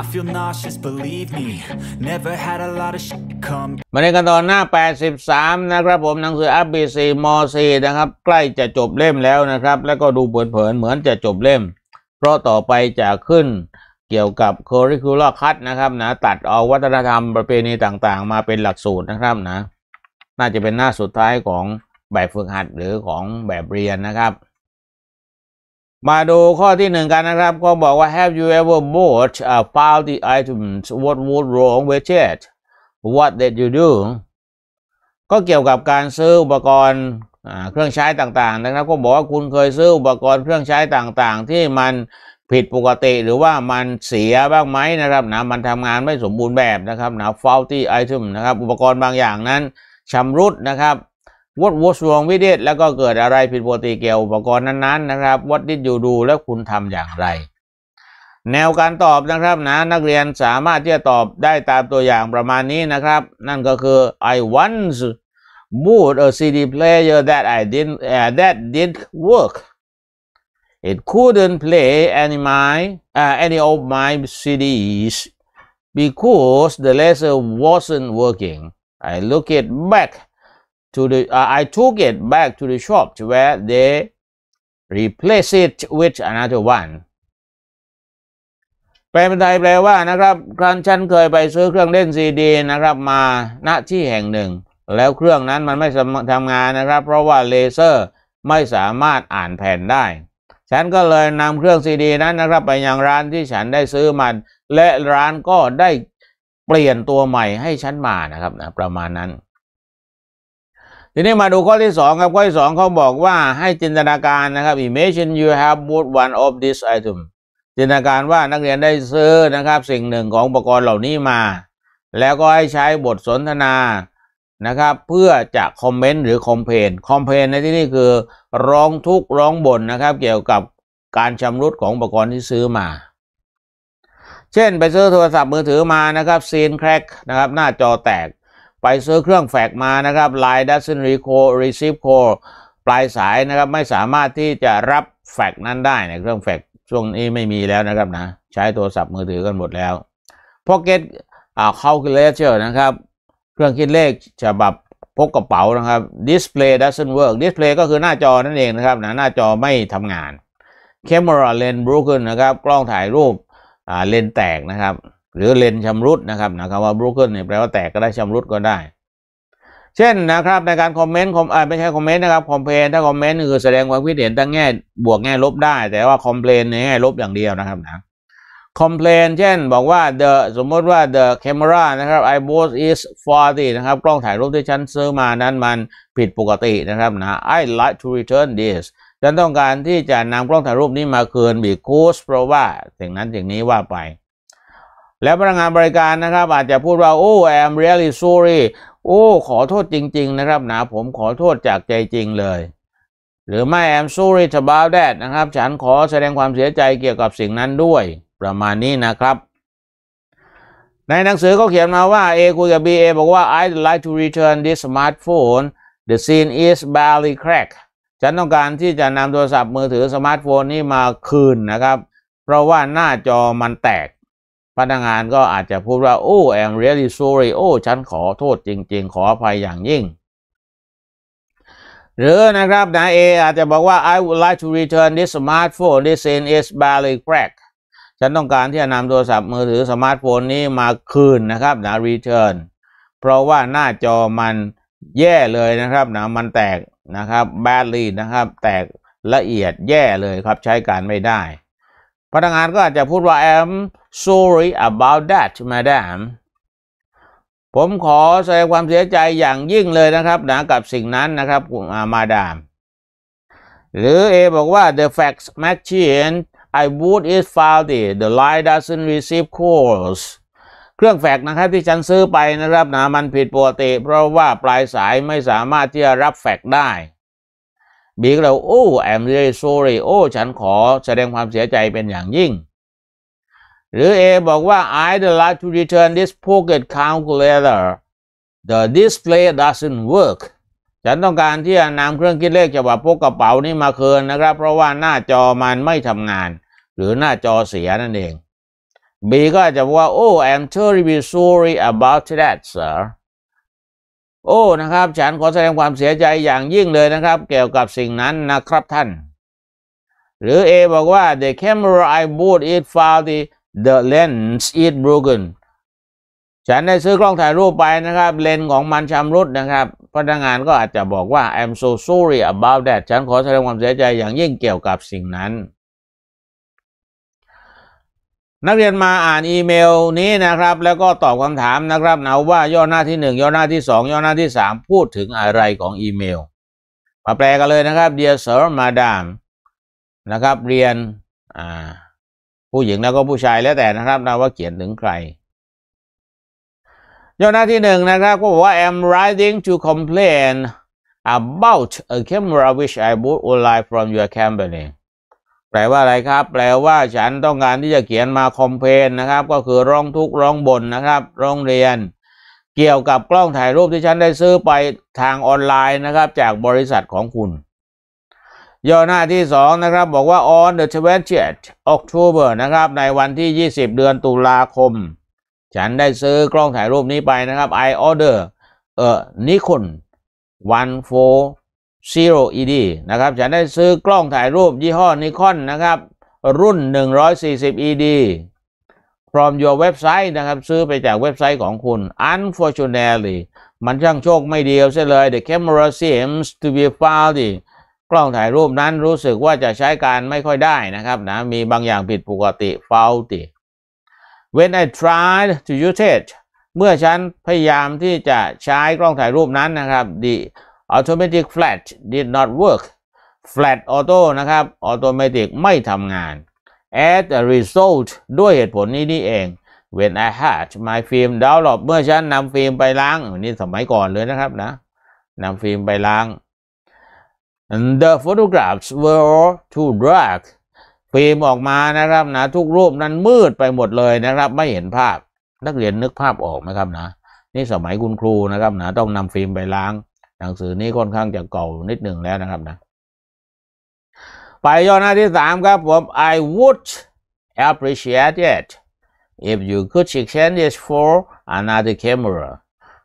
I feel nauseous, believe me. Never had a lot of shit come. มาในกันตอนหน้า 83 นะครับผมหนังสือ ABC ม .4 นะครับ ใกล้จะจบเล่มแล้วนะครับ แล้วก็ดูเผินๆเหมือนจะจบเล่ม เพราะต่อไปจะขึ้นเกี่ยวกับ curricular cut นะครับนะตัดเอาวัฒนธรรมประเพณีต่างๆ มาเป็นหลักสูตรนะครับนะ น่าจะเป็นหน้าสุดท้ายของแบบฝึกหัดหรือของแบบเรียนนะครับมาดูข้อที่หนึ่งกันนะครับ ก็บอกว่า have you ever bought uh, found the items what was wrong with it what did you do ก็เกี่ยวกับการซื้ออุปกรณ์เครื่องใช้ต่างๆ นะครับ ก็บอกว่าคุณเคยซื้ออุปกรณ์เครื่องใช้ต่างๆ ที่มันผิดปกติหรือว่ามันเสียบ้างไหมนะครับนะ มันทำงานไม่สมบูรณ์แบบนะครับนะ faulty item นะครับ อุปกรณ์บางอย่างนั้นชำรุดนะครับ what was wrong with it แล้วก็เกิดอะไรผิดปกติเกี่ยวอุปกรณ์นั้นๆนะครับ what did you do แล้วคุณทำอย่างไรแนวการตอบนะครับนะนักเรียนสามารถที่จะตอบได้ตามตัวอย่างประมาณนี้นะครับ นั่นก็คือ I once b o u g h t a CD player that I didn't uh, that didn't work it couldn't play any my uh, any of my CDs because the laser wasn't working I look it back to the uh, I took it back to the shop where they replace it with another one แปลเป็นไทยแปลว่านะครับครั้นฉันเคยไปซื้อเครื่องเล่นซีดีนะครับมาณที่แห่งหนึ่ง แล้วเครื่องนั้นมันไม่ทำงานนะครับ เพราะว่าเลเซอร์ไม่สามารถอ่านแผ่นได้ ฉันก็เลยนำเครื่องซีดีนั้นนะครับไปยังร้านที่ฉันได้ซื้อมัน และร้านก็ได้เปลี่ยนตัวใหม่ให้ฉันมานะครับนะประมาณนั้นทีนี้มาดูข้อที่2ครับข้อที่ 2 เขาบอกว่าให้จินตนาการนะครับ imagine you have bought one of these item จินตนาการว่านักเรียนได้ซื้อนะครับ สิ่งหนึ่งของอุปกรณ์เหล่านี้มา แล้วก็ให้ใช้บทสนทนานะครับ เพื่อจะคอมเมนต์หรือคอมเพนคอมเพนในที่นี้คือ ร้องทุกข์ร้องบ่นนะครับ เกี่ยวกับการชำรุดของอุปกรณ์ที่ซื้อมา เช่นไปซื้อโทรศัพท์มือถือมานะครับซีนแครกนะครับหน้าจอแตกไปซื้อเครื่องแฟกมานะครับไลน์ดั e s n t ร e c a l l r e ปลายสายนะครับไม่สามารถที่จะรับแฟกนั้นได้ ในเครื่องแฟกช่วงนี้ไม่มีแล้วนะครับนะใช้โทรศัพท์มือถือกันหมดแล้ว Pocket อ่า c a l c u เ a t o r นะครับ เครื่องคิดเลขฉบับพกกระเป๋านะครับ Display doesn't work Display ก็คือหน้าจอนั่นเองนะครับนะหน้าจอไม่ทำงาน Camera lens broken นะครับกล้องถ่ายรูปอ่าเลนแตกนะครับหรือเลนชำรุดนะครับนะคำว่า broken เนี่ยแปลว่าแตกก็ได้ชำรุดก็ได้ เช่นนะครับในการคอมเมนต์คอมไม่ใช่คอมเมนต์นะครับคอมเพลนถ้าคอมเมนต์ คือแสดงความคิดเห็นตั้งแง่บวกแง่ลบได้ แต่ว่าคอมเพลนในแง่ลบอย่างเดียวนะครับนะคอมเพลนเช่นบอกว่า the สมมติว่า the camera นะครับ i b o u g h t is faulty นะครับกล้องถ่ายรูปที่ฉันซื้อมา นั้นมันผิดปกตินะครับนะ I like to return this ฉันต้องการที่จะนำกล้องถ่ายรูปนี้มาคืน because เพราะว่าสิ่งนั้นสิ่งนี้ว่าไปแล้วพนักงานบริการนะครับ อาจจะพูดว่าโอ้ I am really sorry โอ้ขอโทษจริง ๆ นะครับนะผมขอโทษจากใจจริงเลย หรือไม่ I'm sorry about that นะครับฉันขอแสดงความเสียใจเกี่ยวกับสิ่งนั้นด้วยประมาณนี้นะครับ ในหนังสือก็เขียนมาว่า A คุยกับ B A บอกว่า I'd like to return this smartphone the scene is barely cracked ฉันต้องการที่จะนำโทรศัพท์มือถือสมาร์ทโฟนนี้มาคืนนะครับ เพราะว่าหน้าจอมันแตกพนักงานก็อาจจะพูดว่าโอ้ I'm r e a ล l y s ซ r ร y โอ้ฉันขอโทษจริงๆขออภัยอย่างยิ่ง หรือนะครับนายเออาจจะบอกว่า I would like to return this smartphone this in is badly cracked ฉันต้องการที่จะนำโทรศัพท์มือถือสมาร์ทโฟนนี้มาคืนนะครับนะ return เพราะว่าหน้าจอมันแย่เลยนะครับนะมันแตก นะครับ badly นะครับ แตกละเอียดแย่เลยครับใช้การไม่ได้พนักงานก็อาจจะพูดว่า I'm sorry about that madam ผมขอแสดงความเสียใจอย่างยิ่งเลยนะครับ นะกับสิ่งนั้นนะครับมาดาม หรือเอบอกว่า the facts machine I boot is f a u l t y t the line doesn't receive calls เครื่องแฟกนะครับที่ฉันซื้อไปนะครับนะมันผิดปกติเพราะว่าปลายสายไม่สามารถที่จะรับแฟกได้บีก็เลยโอ้แอมเรโซเรโอฉันขอแสดงความเสียใจเป็นอย่างยิ่ง หรือเอบอกว่า I'd like to return this pocket calculator the display doesn't work ฉันต้องการที่จะนำเครื่องคิดเลขฉบับพกกระเป๋านี้มาคืนนะครับ เพราะว่าหน้าจอมันไม่ทำงาน หรือหน้าจอเสียนั่นเอง B ก็จะบอกว่า Oh I'm terribly sorry about that sir โอ้ นะครับ ฉันขอแสดงความเสียใจอย่างยิ่งเลยนะครับ เกี่ยวกับสิ่งนั้นนะครับท่าน หรือเอบอกว่า the camera I bought it found the the lens is broken ฉันได้ซื้อกล้องถ่ายรูปไปนะครับ เลนส์ของมันชำรุดนะครับพนักงานก็อาจจะบอกว่า I'm so sorry about that ฉันขอแสดงความเสียใจอย่างยิ่งเกี่ยวกับสิ่งนั้นนักเรียนมาอ่านอีเมลนี้นะครับ แล้วก็ตอบคำถามนะครับนะว่าย่อหน้าที่ 1ย่อหน้าที่ 2ย่อหน้าที่ 3 พูดถึงอะไรของอีเมล มาแปลกันเลยนะครับ Dear Sir Madam นะครับ เรียน ผู้หญิงแล้วก็ผู้ชายแล้วแต่นะครับนะว่าเขียนถึงใคร ย่อหน้าที่หนึ่งนะครับก็บอกว่า I'm writing to complain about a camera which I bought online from your company แปลว่าอะไรครับแปลว่าฉันต้องการที่จะเขียนมาคอมเพนนะครับก็คือร้องทุกข์ร้องบ่นนะครับ ร้องเรียน เกี่ยวกับกล้องถ่ายรูปที่ฉันได้ซื้อไปทางออนไลน์นะครับ จากบริษัทของคุณ ย่อหน้าที่ 2 นะครับบอกว่า on the 20th October นะครับ ในวันที่ 20 เดือนตุลาคม ฉันได้ซื้อกล้องถ่ายรูปนี้ไปนะครับ I order เอ่อ Nikon 1 4 Zero ED นะครับ ฉันได้ซื้อกล้องถ่ายรูปยี่ห้อนิคอนนะครับ รุ่น 140 ED from your website นะครับซื้อไปจากเว็บไซต์ของคุณ unfortunately มันช่างโชคไม่ดีเสียเลย the camera seems to be faulty กล้องถ่ายรูปนั้นรู้สึกว่าจะใช้การไม่ค่อยได้นะครับนะมีบางอย่างผิดปกติ faulty when I tried to use it เมื่อฉันพยายามที่จะใช้กล้องถ่ายรูปนั้นนะครับ the automatic flat did not work flat auto นะครับ automatic ไม่ทำงาน as a result ด้วยเหตุผลนี้นี่เอง when I had my film developed เมื่อฉันนำฟิล์มไปล้าง นี่สมัยก่อนเลยนะครับนะนำฟิล์มไปล้าง the photographs were too dark ฟิล์มออกมานะครับนะ ทุกรูปนั้นมืดไปหมดเลยนะครับ ไม่เห็นภาพ นักเรียนนึกภาพออกไหมครับนะ นี่สมัยคุณครูนะครับนะ ต้องนำฟิล์มไปล้างหนังสือนี้ค่อนข้างจะเก่านิดหนึ่งแล้วนะครับนะไปย่อหน้าที่สามครับผม I would appreciate it if you could exchange it for another camera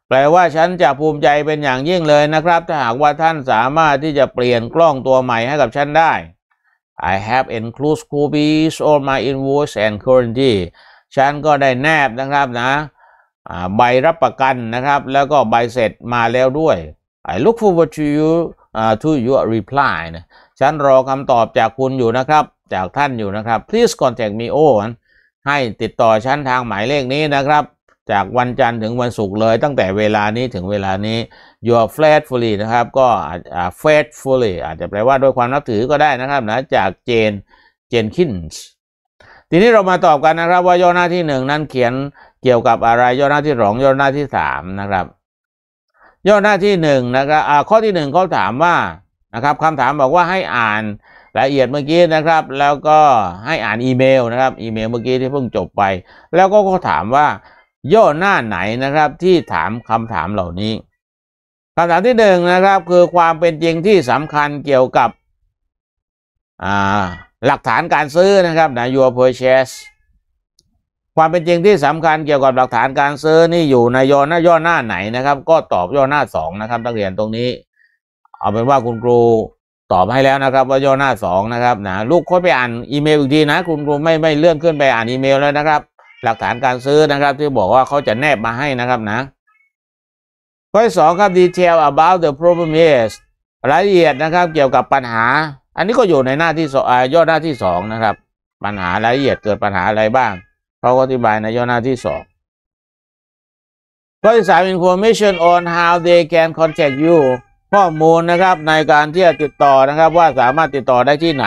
แปลว่าฉันจะภูมิใจเป็นอย่างยิ่งเลยนะครับ ถ้าหากว่าท่านสามารถที่จะเปลี่ยนกล้องตัวใหม่ให้กับฉันได้ I have included copies of my invoice and currency ฉันก็ได้แนบนะครับนะใบรับประกันนะครับ แล้วก็ใบเสร็จมาแล้วด้วย I look forward to you uh, to your reply นะฉันรอคำตอบจากคุณอยู่นะครับ จากท่านอยู่นะครับ please contact me on ให้ติดต่อฉันทางหมายเลขนี้นะครับ จากวันจันทร์ถึงวันศุกร์เลย ตั้งแต่เวลานี้ถึงเวลานี้ your faithfully นะครับ ก็ faithfully อาจจะแปลว่าด้วยความนับถือก็ได้นะครับนะจากเจน เจนคินส์ทีนี้เรามาตอบกันนะครับ ว่าย่อหน้าที่หนึ่งนั้นเขียนเกี่ยวกับอะไรย่อหน้าที่สองย่อหน้าที่สามนะครับย่อหน้าที่หนึ่งนะครับข้อที่หนึ่งเขาถามว่านะครับคำถามบอกว่าให้อ่านละเอียดเมื่อกี้นะครับแล้วก็ให้อ่านอีเมลนะครับอีเมลเมื่อกี้ที่เพิ่งจบไป แล้วก็เขาถามว่า ย่อหน้าไหนนะครับที่ถามคำถามเหล่านี้คำถามที่หนึ่งนะครับ คือความเป็นจริงที่สำคัญเกี่ยวกับหลักฐานการซื้อนะครับนะ your purchase ความเป็นจริงที่สำคัญเกี่ยวกับหลักฐานการซื้อนี่อยู่ในย่อหน้าย่อหน้าไหนนะครับ ก็ตอบย่อหน้าสองนะครับตังเรียนตรงนี้ เอาเป็นว่าคุณครูตอบให้แล้วนะครับ ว่าย่อหน้าสองนะครับนะลูกค่อยไปอ่านอีเมลอีกทีนะ คุณครูไม่ไม่เลื่อนขึ้นไปอ่านอีเมลแล้วนะครับ หลักฐานการซื้อนะครับ ที่บอกว่าเขาจะแนบมาให้นะครับนะข้อสองครับ detail about the problem is รายละเอียดนะครับ เกี่ยวกับปัญหา อันนี้ก็อยู่ในหน้าที่ย่อหน้าที่สองนะครับ ปัญหารายละเอียดเกิดปัญหาอะไรบ้างเขาอธิบายในย่อหน้าที่สองข้อที่สาม information on how they can contact you ข้อมูลนะครับในการที่จะติดต่อนะครับว่าสามารถติดต่อได้ที่ไหน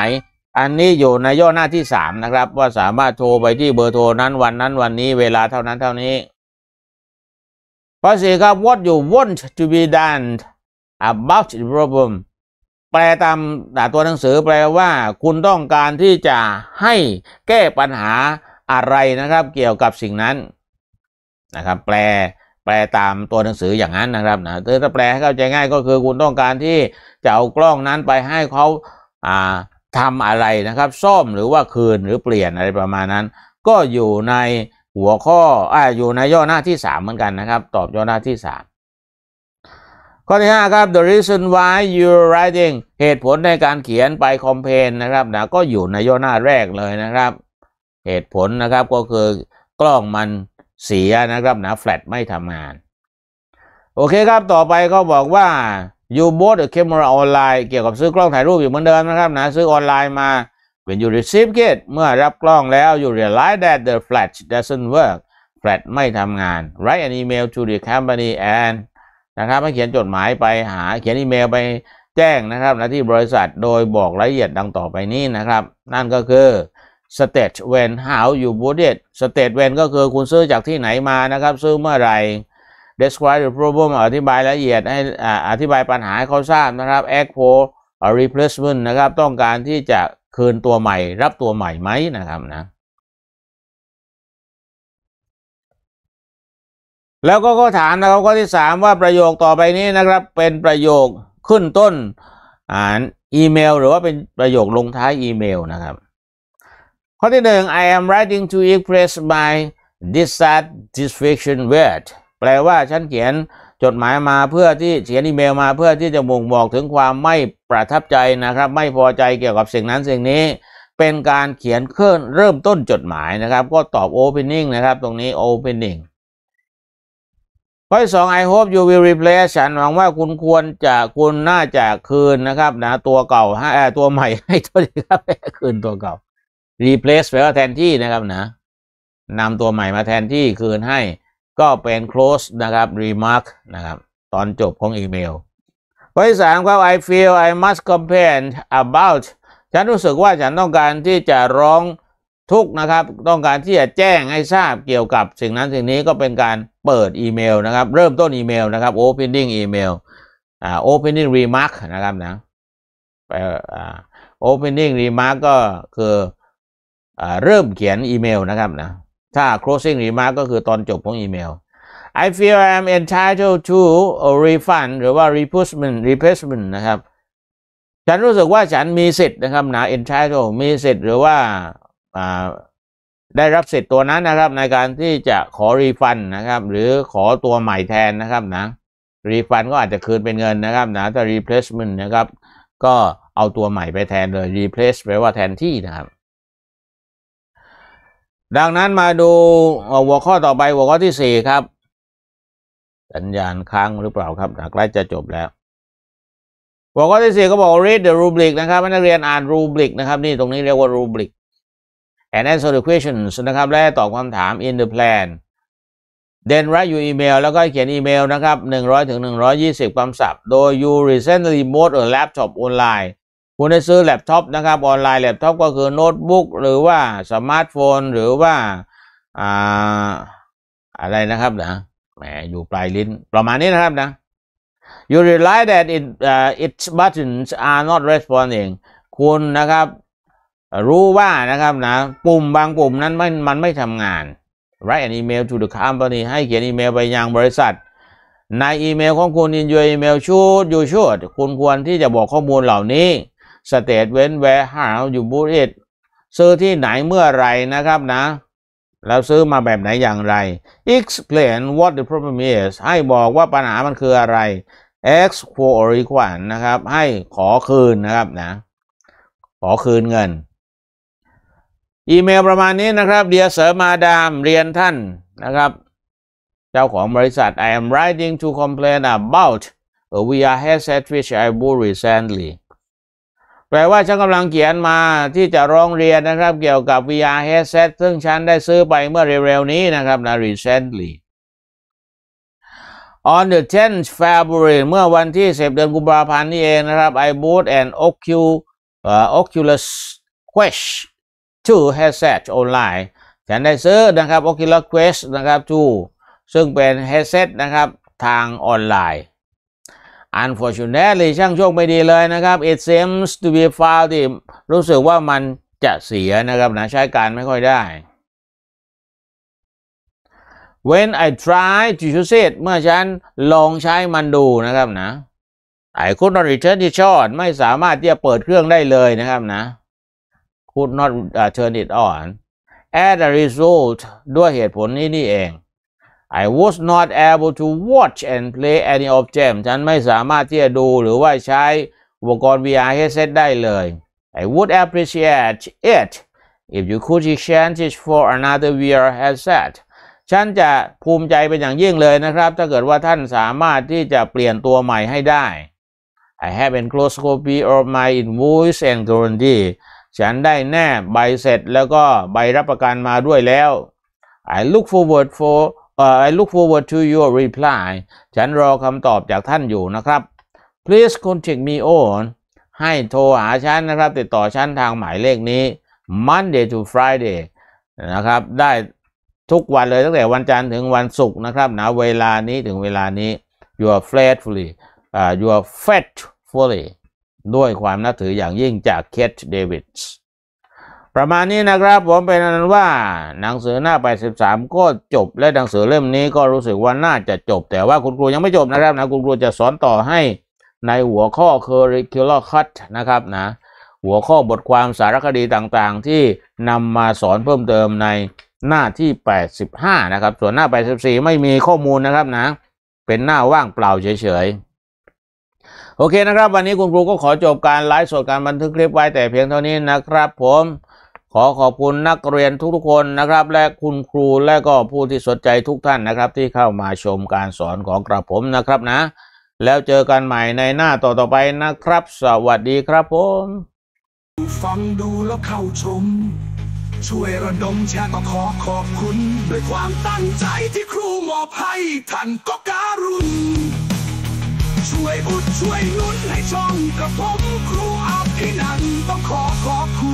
อันนี้อยู่ในย่อหน้าที่สามนะครับว่าสามารถโทรไปที่เบอร์โทรนั้นวันนั้นวันนี้เวลาเท่านั้นเท่านี้ ข้อสี่ครับ what you want to be done about the problem แปลตามตัวหนังสือแปลว่าคุณต้องการที่จะให้แก้ปัญหาอะไรนะครับเกี่ยวกับสิ่งนั้นนะครับ แปลแปลตามตัวหนังสืออย่างนั้นนะครับนะถ้าแปลให้เข้าใจง่ายก็คือคุณต้องการที่จะเอากล้องนั้นไปให้เขาอ่าทำอะไรนะครับ ซ่อมหรือว่าคืนหรือเปลี่ยนอะไรประมาณนั้น ก็อยู่ในหัวข้ออ่าอยู่ในย่อหน้าที่ 3 เหมือนกันนะครับ ตอบย่อหน้าที่ 3 ข้อที่ 5 ครับ the reason why you writing เหตุผลในการเขียนไปคอมเพนนะครับ นะก็อยู่ในย่อหน้าแรกเลยนะครับเหตุผลนะครับก็คือกล้องมันเสียนะครับนะแฟลชไม่ทำงานโอเคครับต่อไปก็บอกว่า you bought a camera online เกี่ยวกับซื้อกล้องถ่ายรูปอยู่เหมือนเดิมนะครับนะซื้อออนไลน์มา when you receive it เมื่อรับกล้องแล้ว you realize that the flash doesn't work แฟลชไม่ทำงาน write an email to the company and นะครับให้เขียนจดหมายไปหาเขียนอีเมลไปแจ้งนะครับนะที่บริษัทโดยบอกรายละเอียดดังต่อไปนี้นะครับ นั่นก็คือสเตจเวนหาวอยู่บู o u g h สเตจเวนก็คือคุณซื้อจากที่ไหนมานะครับ ซื้อเมื่อไหร่ describe the problem อธิบายละเอียดให้อธิบายปัญหาให้เขาทราบนะครับ act for a replacement นะครับ ต้องการที่จะคืนตัวใหม่ รับตัวใหม่ไหมนะครับนะ แล้วก็ข้อถามนะครับข้อที่ 3 ว่าประโยคต่อไปนี้นะครับเป็นประโยคขึ้นต้นอ่านอีเมลหรือว่าเป็นประโยคลงท้ายอีเมลนะครับข้อที่หนึ่ง I am writing to express my dissatisfaction with แปลว่าฉันเขียนจดหมายมาเพื่อที่เขียนอีเมลมาเพื่อที่จะบ่งบอกถึงความไม่ประทับใจนะครับไม่พอใจเกี่ยวกับสิ่งนั้นสิ่งนี้ เป็นการเขียนเคลื่อนเริ่มต้นจดหมายนะครับก็ตอบ opening นะครับตรงนี้ opening ข้อที่สอง I hope you will replace ฉันหวังว่าคุณควรจะคุณน่าจะคืนนะครับนะตัวเก่าให้ตัวใหม่ให้ตัวนี้ครับคืนตัวเก่า replace แปลว่าแทนที่นะครับนะนำตัวใหม่มาแทนที่คืนให้ก็เป็น close นะครับ remark นะครับ ตอนจบของอีเมลข้อที่สามครับ I feel I must complain about ฉันรู้สึกว่าฉันต้องการที่จะร้องทุกนะครับ ต้องการที่จะแจ้งให้ทราบเกี่ยวกับ สิ่งนั้นสิ่งนี้ก็เป็นการเปิดอีเมลนะครับเริ่มต้นอีเมลนะครับ opening email อ่า opening remark นะครับนะ opening remark ก็คือเริ่มเขียนอีเมลนะครับนะ ถ้า closing remark ก็คือตอนจบของอีเมล I feel I am entitled to a refund หรือว่า replacement replacement นะครับ ฉันรู้สึกว่าฉันมีสิทธิ์นะครับนะ entitled มีสิทธิ์หรือว่า ได้รับสิทธิ์ตัวนั้นนะครับ ในการที่จะขอรีฟันนะครับ หรือขอตัวใหม่แทนนะครับนะรีฟันก็อาจจะคืนเป็นเงินนะครับนะถ้า replacement นะครับ ก็เอาตัวใหม่ไปแทนเลย replace แปลว่าแทนที่นะครับดังนั้นมาดูหัวข้อต่อไป หัวข้อที่สี่ครับ สัญญาณค้างหรือเปล่าครับใกล้จะจบแล้ว หัวข้อที่สี่ก็บอก read the rubric นะครับนักเรียนอ่านรูบ r ิกนะครับ นี่ตรงนี้เรียกว่ารูบ r ิก and answer the questions นะครับ และตอบคำถาม in the plan then write your email แล้วก็เขียนอีเมลนะครับ 100ถึง120คำศัพท์ โดย you recently bought a laptop online คุณได้ซื้อแล็ปท็อปนะครับ ออนไลน์แล็ปท็อปก็คือโน้ตบุ๊กหรือว่าสมาร์ทโฟนหรือว่าอ่า อะไรนะครับนะแหมอยู่ปลายลิ้นประมาณนี้นะครับนะ you realize that it uh, its buttons are not responding คุณนะครับรู้ว่านะครับนะ ปุ่มบางปุ่มนั้นมันมันไม่ทำงาน write an email to the company ให้เขียนอีเมลไปยังบริษัท ในอีเมลของคุณ in your email should you should คุณควรที่จะบอกข้อมูลเหล่านี้สเตตเว้นแวร์ฮาวยู o u book ซื้อที่ไหนเมื่อไรนะครับนะเราซื้อมาแบบไหนอย่างไร explain what the problem is ให้บอกว่าปัญหามันคืออะไร ask for refund นะครับให้ขอคืนนะครับนะขอคืนเงิน อีเมลประมาณนี้นะครับ เดียเสมาดามเรียนท่านนะครับ เจ้าของบริษัท I am writing to complain about a VR headset which I bought recently แปลว่าฉันกำลังเขียนมาที่จะร้องเรียนนะครับเกี่ยวกับ VR headset ซึ่งฉันได้ซื้อไปเมื่อเร็วๆ นี้ นะ ครับนะ recently on the 10th February เมื่อวันที่10เดือนกุมภาพันธ์นี่เองนะครับ I bought an Oculus uh, Oculus Quest 2 headset online ฉันได้ซื้อนะครับ Oculus Quest นะครับ 2 ซึ่งเป็น headset นะครับทางออนไลน์ unfortunately ช่างโชคไม่ดีเลยนะครับ it seems to be foul ที่รู้สึกว่ามันจะเสียนะครับนะใช้การไม่ค่อยได้ when I try to use it เมื่อฉันลองใช้มันดูนะครับนะ I could not return the short ไม่สามารถที่จะเปิดเครื่องได้เลยนะครับนะ could not turn it on as a result ด้วยเหตุผลนี้นี่เอง I was not able to watch and play any of them ฉันไม่สามารถที่จะดูหรือว่าใช้อุปกรณ์ VR headset ได้เลย I would appreciate it if you could exchange it for another VR headset ฉันจะภูมิใจเป็นอย่างยิ่งเลยนะครับถ้าเกิดว่าท่านสามารถที่จะเปลี่ยนตัวใหม่ให้ได้ I have e n c l o s e copy of my invoice and guarantee ฉันได้แนบใบเสร็จแล้วก็ใบรับประกันมาด้วยแล้ว I look forward for I look forward to your reply ฉันรอคำตอบจากท่านอยู่นะครับ Please contact me on ให้โทรหาฉันนะครับติดต่อฉันทางหมายเลขนี้ Monday to Friday นะครับได้ทุกวันเลยตั้งแต่วันจันทร์ถึงวันศุกร์นะครับนะเวลานี้ถึงเวลานี้ your faithfully uh, your faithfully ด้วยความนับถืออย่างยิ่งจาก k คทเดวิดส์ประมาณนี้นะครับผมเป็นนั้นว่า หนังสือหน้า83 ก็จบและหนังสือเล่มนี้ก็รู้สึกว่าน่าจะจบ แต่ว่าคุณครูยังไม่จบนะครับนะคุณครูจะสอนต่อให้ในหัวข้อ curricular cut นะครับนะ หัวข้อบทความสารคดีต่างๆ ที่นำมาสอนเพิ่มเติมในหน้าที่ 85 นะครับส่วนหน้า84ไม่มีข้อมูลนะครับนะ เป็นหน้าว่างเปล่าเฉย ๆ โอเคนะครับวันนี้คุณครูก็ขอจบการไลฟ์สดการบันทึกคลิปไว้แต่เพียงเท่านี้นะครับ ผมขอขอบคุณนักเรียนทุกๆคนนะครับและคุณครูและก็ผู้ที่สนใจทุกท่านนะครับที่เข้ามาชมการสอนของกระผมนะครับนะ แล้วเจอกันใหม่ในหน้าต่อๆไปนะครับ สวัสดีครับผม ฟังดูแล้วเข้าชม ช่วยระดมแชร์ก็ขอขอบคุณด้วยความตั้งใจที่ครูมอบให้ท่านก็การุณช่วยอุดช่วยนุนให้ช่องกระผมครูอาภินันต้องขอขอบคุณ